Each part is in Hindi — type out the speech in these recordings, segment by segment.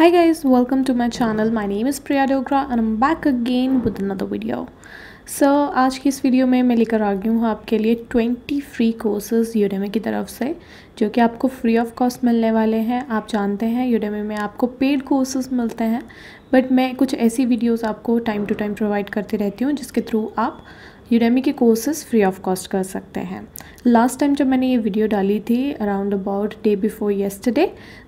hi guys welcome to my channel my name is priya dogra and i'm back again with another video so so, आज की इस वीडियो में मैं लेकर आ गई हूँ आपके लिए 20 फ्री कोर्सेज यूडेमे की तरफ से जो कि आपको फ्री ऑफ कॉस्ट मिलने वाले हैं आप जानते हैं यूडेमे में आपको पेड कोर्सेज मिलते हैं बट मैं कुछ ऐसी वीडियोस आपको टाइम टू टाइम प्रोवाइड करती रहती हूँ जिसके थ्रू आप यूडेमी के कोर्सेज फ्री ऑफ कॉस्ट कर सकते हैं लास्ट टाइम जब मैंने ये वीडियो डाली थी around about day before yesterday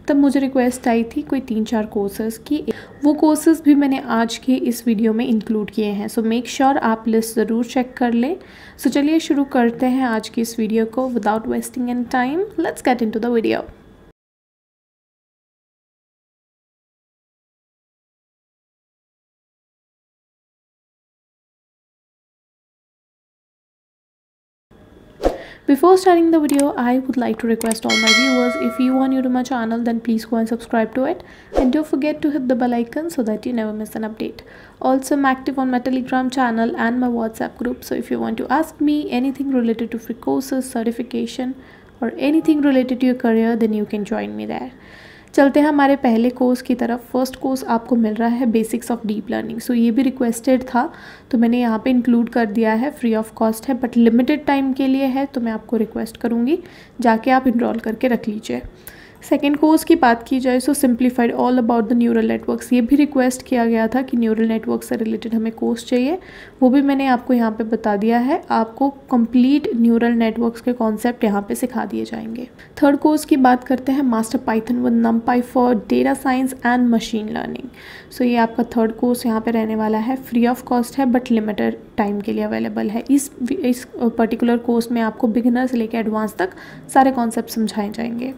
तब मुझे रिक्वेस्ट आई थी कोई तीन चार कोर्सेज की वो कोर्सेज भी मैंने आज के इस वीडियो में इंक्लूड किए हैं सो मेक श्योर आप लिस्ट ज़रूर चेक कर लें सो so, चलिए शुरू करते हैं आज की इस वीडियो को without wasting an time let's get into the video Before starting the video, I would like to request all my viewers, if you are new to my channel then please go and subscribe to it and don't forget to hit the bell icon so that you never miss an update. Also, I'm active on my telegram channel and my whatsapp group so if you want to ask me anything related to free courses, certification or anything related to your career then you can join me there. चलते हैं हमारे पहले कोर्स की तरफ फर्स्ट कोर्स आपको मिल रहा है basics of deep learning so ये भी रिक्वेस्टेड था तो मैंने यहाँ पे इंक्लूड कर दिया है फ्री ऑफ कॉस्ट है बट लिमिटेड टाइम के लिए है तो मैं आपको रिक्वेस्ट करूँगी जाके आप इनरोल करके रख लीजिए सेकेंड कोर्स की बात की जाए so simplified all about the neural networks ये भी रिक्वेस्ट किया गया था कि न्यूरल नेटवर्क से रिलेटेड हमें कोर्स चाहिए वो भी मैंने आपको यहाँ पे बता दिया है आपको कंप्लीट न्यूरल नेटवर्क्स के कॉन्सेप्ट यहाँ पे सिखा दिए जाएंगे थर्ड कोर्स की बात करते हैं मास्टर पाइथन व NumPy for data science and machine learning so ये आपका थर्ड कोर्स यहाँ पर रहने वाला है फ्री ऑफ कॉस्ट है बट लिमिटेड टाइम के लिए अवेलेबल है इस इस पर्टिकुलर कोर्स में आपको बिगिनर से लेकर एडवांस तक सारे कॉन्सेप्ट समझाए जाएंगे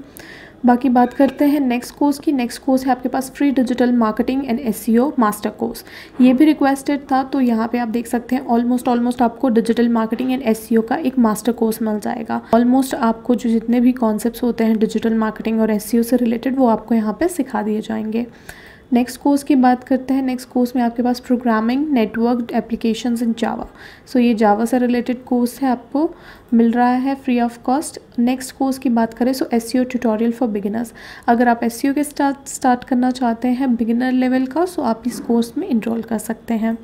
बाकी बात करते हैं नेक्स्ट कोर्स की नेक्स्ट कोर्स है आपके पास free digital marketing and S master course ये भी रिक्वेस्टेड था तो यहाँ पे आप देख सकते हैं ऑलमोस्ट ऑलमोस्ट आपको डिजिटल मार्केटिंग एंड एस का एक मास्टर कोर्स मिल जाएगा ऑलमोस्ट आपको जो जितने भी कॉन्सेप्ट होते हैं डिजिटल मार्केटिंग और एस e से रिलेटेड वो आपको यहाँ पर सिखा दिए जाएंगे नेक्स्ट कोर्स की बात करते हैं नेक्स्ट कोर्स में आपके पास programming network applications in Java so ये जावा से रिलेटेड कोर्स है आपको मिल रहा है free of cost next course की बात करें so S tutorial for beginners अगर आप एस e के स्टार्ट स्टार्ट करना चाहते हैं बिगिनर लेवल का सो तो आप इस कोर्स में इनरोल कर सकते हैं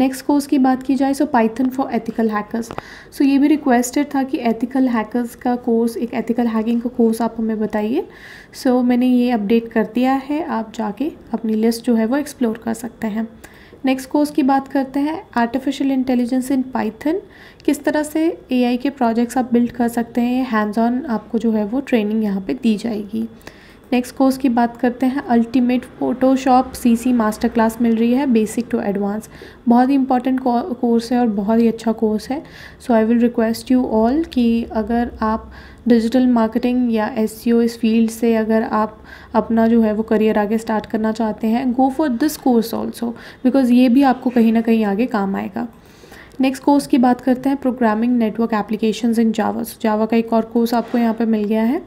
नेक्स्ट कोर्स की बात की जाए so Python for ethical hackers so ये भी रिक्वेस्टेड था कि एथिकल हैकर्स का कोर्स एक एथिकल हैकिंग का कोर्स आप हमें बताइए सो so, मैंने ये अपडेट कर दिया है आप जाके अपनी लिस्ट जो है वो एक्सप्लोर कर सकते हैं नेक्स्ट कोर्स की बात करते हैं आर्टिफिशियल इंटेलिजेंस इन पाइथन किस तरह से एआई के प्रोजेक्ट्स आप बिल्ड कर सकते हैं हैंड्स ऑन आपको जो है वो ट्रेनिंग यहाँ पे दी जाएगी नेक्स्ट कोर्स की बात करते हैं ultimate Photoshop CC master class मिल रही है बेसिक टू एडवांस बहुत ही इंपॉर्टेंट कोर्स है और बहुत ही अच्छा कोर्स है so I will request you all कि अगर आप डिजिटल मार्केटिंग या एस e इस फील्ड से अगर आप अपना जो है वो करियर आगे स्टार्ट करना चाहते हैं go for this course also because ये भी आपको कहीं ना कहीं आगे काम आएगा नेक्स्ट कोर्स की बात करते हैं programming network applications in Java Java का एक और कोर्स आपको यहाँ पे मिल गया है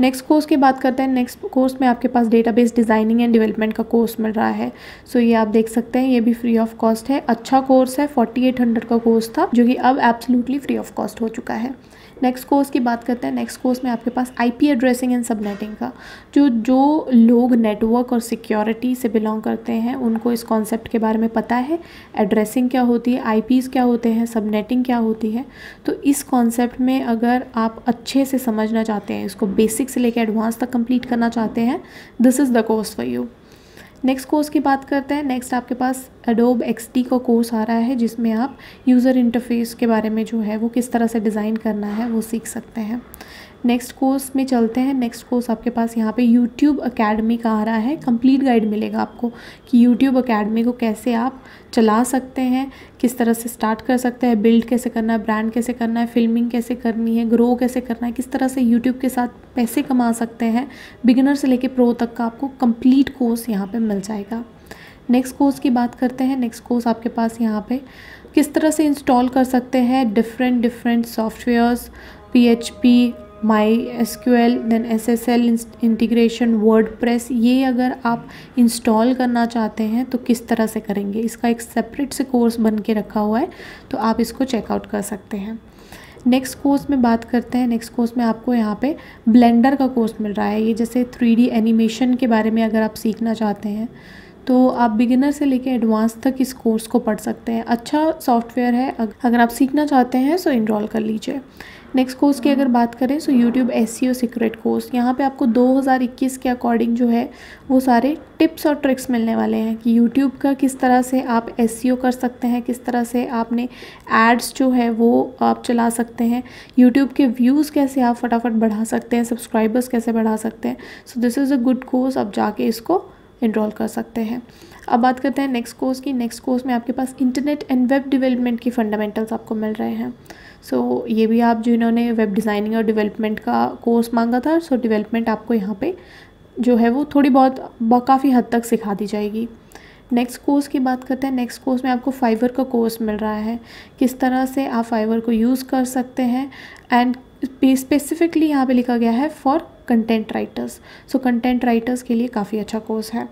नेक्स्ट कोर्स की बात करते हैं नेक्स्ट कोर्स में आपके पास डेटाबेस डिज़ाइनिंग एंड डेवलपमेंट का कोर्स मिल रहा है सो so, ये आप देख सकते हैं ये भी फ्री ऑफ कॉस्ट है अच्छा कोर्स है फोर्टी एट हंड्रेड का कोर्स था जो कि अब एब्सोल्युटली फ्री ऑफ कॉस्ट हो चुका है नेक्स्ट कोर्स की बात करते हैं नेक्स्ट कोर्स में आपके पास आईपी एड्रेसिंग एंड सबनेटिंग का जो जो लोग नेटवर्क और सिक्योरिटी से बिलोंग करते हैं उनको इस कॉन्सेप्ट के बारे में पता है एड्रेसिंग क्या होती है आई क्या होते हैं सबनेटिंग क्या होती है तो इस कॉन्सेप्ट में अगर आप अच्छे से समझना चाहते हैं इसको बेसिक से लेकर एडवांस तक कंप्लीट करना चाहते हैं this is the course for you next course की बात करते हैं नेक्स्ट आपके पास एडोब एक्सटी का कोर्स आ रहा है जिसमें आप यूज़र इंटरफेस के बारे में जो है वो किस तरह से डिज़ाइन करना है वो सीख सकते हैं नेक्स्ट कोर्स में चलते हैं नेक्स्ट कोर्स आपके पास यहाँ पे यूट्यूब अकेडमी का आ रहा है कंप्लीट गाइड मिलेगा आपको कि यूट्यूब अकेडमी को कैसे आप चला सकते हैं किस तरह से स्टार्ट कर सकते हैं बिल्ड कैसे करना है ब्रांड कैसे करना है फिल्मिंग कैसे करनी है ग्रो कैसे करना है किस तरह से यूट्यूब के साथ पैसे कमा सकते हैं बिगिनर से लेकर प्रो तक का आपको कम्प्लीट कोर्स यहाँ पर मिल जाएगा नेक्स्ट कोर्स की बात करते हैं नेक्स्ट कोर्स आपके पास यहाँ पर किस तरह से इंस्टॉल कर सकते हैं different different softwares P MySQL then SSL integration press ये अगर आप इंस्टॉल करना चाहते हैं तो किस तरह से करेंगे इसका एक सेपरेट से कोर्स बन के रखा हुआ है तो आप इसको चेकआउट कर सकते हैं नेक्स्ट कोर्स में बात करते हैं नेक्स्ट कोर्स में आपको यहाँ पे ब्लेंडर का कोर्स मिल रहा है ये जैसे थ्री एनिमेशन के बारे में अगर आप सीखना चाहते हैं तो आप बिगिनर से लेकर एडवांस तक इस कोर्स को पढ़ सकते हैं अच्छा सॉफ्टवेयर है अगर आप सीखना चाहते हैं सो तो इनरॉल कर लीजिए नेक्स्ट कोर्स की अगर बात करें सो YouTube S C O secret course यहाँ पे आपको 2021 के अकॉर्डिंग जो है वो सारे टिप्स और ट्रिक्स मिलने वाले हैं कि यूट्यूब का किस तरह से आप एस सी ओ कर सकते हैं किस तरह से आपने एड्स जो है वो आप चला सकते हैं यूट्यूब के व्यूज़ कैसे आप फटाफट बढ़ा सकते हैं सब्सक्राइबर्स कैसे बढ़ा सकते हैं so this is a good course आप जाके इसको इनरोल कर सकते हैं अब बात करते हैं नेक्स्ट कोर्स की नेक्स्ट कोर्स में आपके पास इंटरनेट एंड वेब डेवलपमेंट की फंडामेंटल्स आपको मिल रहे हैं सो so, ये भी आप जो इन्होंने वेब डिज़ाइनिंग और डेवलपमेंट का कोर्स मांगा था सो so, डेवलपमेंट आपको यहाँ पे जो है वो थोड़ी बहुत काफ़ी हद तक सिखा दी जाएगी नेक्स्ट कोर्स की बात करते हैं नेक्स्ट कोर्स में आपको फाइवर का कोर्स मिल रहा है किस तरह से आप फाइवर को यूज़ कर सकते हैं एंड स्पेसिफिकली यहाँ पे लिखा गया है for content writers so content writers के लिए काफ़ी अच्छा कोर्स है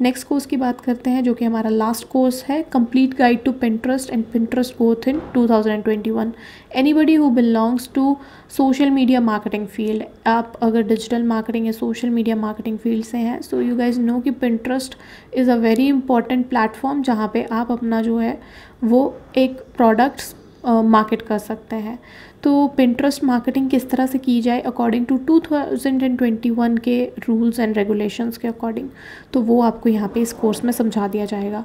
नेक्स्ट कोर्स की बात करते हैं जो कि हमारा लास्ट कोर्स है complete guide to Pinterest and Pinterest growth in 2021 buddy who belongs to social media marketing field आप अगर डिजिटल मार्केटिंग या सोशल मीडिया मार्केटिंग फील्ड से हैं सो यू गाइज नो कि Pinterest is a very important platform जहाँ पे आप अपना जो है वो एक प्रोडक्ट्स मार्केट कर सकते हैं तो पिंट्रस्ट मार्केटिंग किस तरह से की जाए according to two thousand and twenty one के रूल्स एंड रेगुलेशंस के अकॉर्डिंग तो वो आपको यहाँ पे इस कोर्स में समझा दिया जाएगा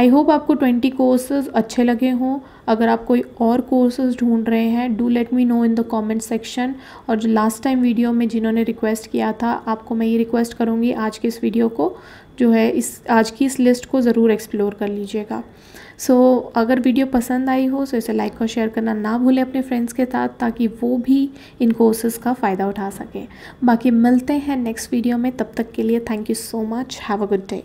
आई होप आपको ट्वेंटी कोर्सेज अच्छे लगे हों अगर आप कोई और कोर्सेज ढूंढ रहे हैं do let me know in the comment section और जो लास्ट टाइम वीडियो में जिन्होंने रिक्वेस्ट किया था आपको मैं ये रिक्वेस्ट करूँगी आज के इस वीडियो को जो है इस आज की इस लिस्ट को ज़रूर एक्सप्लोर कर लीजिएगा सो so, अगर वीडियो पसंद आई हो तो इसे लाइक और शेयर करना ना भूलें अपने फ्रेंड्स के साथ ताकि वो भी इन कोर्सेज़ का फ़ायदा उठा सकें बाकी मिलते हैं नेक्स्ट वीडियो में तब तक के लिए thank you so much have a good day